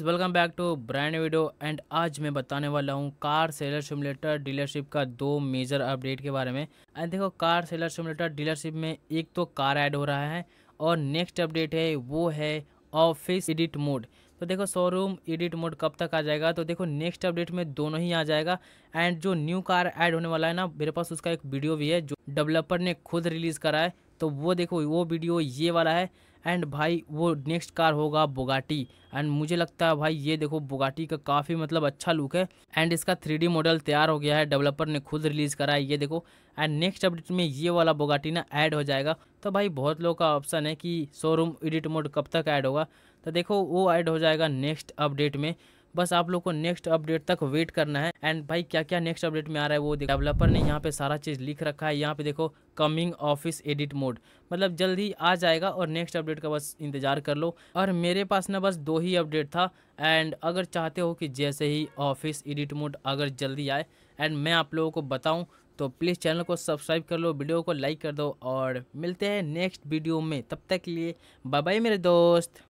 welcome back to brand video and आज मैं बताने वाला हूँ कार सेलर सिमुलेटर डीलरशिप का दो मेजर अपडेट के बारे में एंड देखो कार सेलर सिमुलेटर डीलरशिप में एक तो कार ऐड हो रहा है और नेक्स्ट अपडेट है वो है ऑफिस एडिट मोड तो देखो शोरूम एडिट मोड कब तक आ जाएगा तो देखो नेक्स्ट अपडेट में दोनों ही आ जाएगा एंड जो न्यू कार ऐड होने वाला है ना मेरे पास उसका एक वीडियो भी है जो डेवलपर ने खुद रिलीज़ करा है तो वो देखो वो वीडियो ये वाला है एंड भाई वो नेक्स्ट कार होगा बुगाटी एंड मुझे लगता है भाई ये देखो बुगाटी का काफ़ी मतलब अच्छा लुक है एंड इसका थ्री मॉडल तैयार हो गया है डेवलपर ने खुद रिलीज़ करा है ये देखो एंड नेक्स्ट अपडेट में ये वाला बोगाटी ना ऐड हो जाएगा तो भाई बहुत लोग का ऑप्शन है कि शोरूम एडिट मोड कब तक ऐड होगा तो देखो वो ऐड हो जाएगा नेक्स्ट अपडेट में बस आप लोग को नेक्स्ट अपडेट तक वेट करना है एंड भाई क्या क्या नेक्स्ट अपडेट में आ रहा है वो डेवलपर ने यहाँ पे सारा चीज़ लिख रखा है यहाँ पे देखो कमिंग ऑफिस एडिट मोड मतलब जल्दी आ जाएगा और नेक्स्ट अपडेट का बस इंतज़ार कर लो और मेरे पास ना बस दो ही अपडेट था एंड अगर चाहते हो कि जैसे ही ऑफिस एडिट मोड अगर जल्दी आए एंड मैं आप लोगों को बताऊँ तो प्लीज़ चैनल को सब्सक्राइब कर लो वीडियो को लाइक कर दो और मिलते हैं नेक्स्ट वीडियो में तब तक के लिए बाय बाय मेरे दोस्त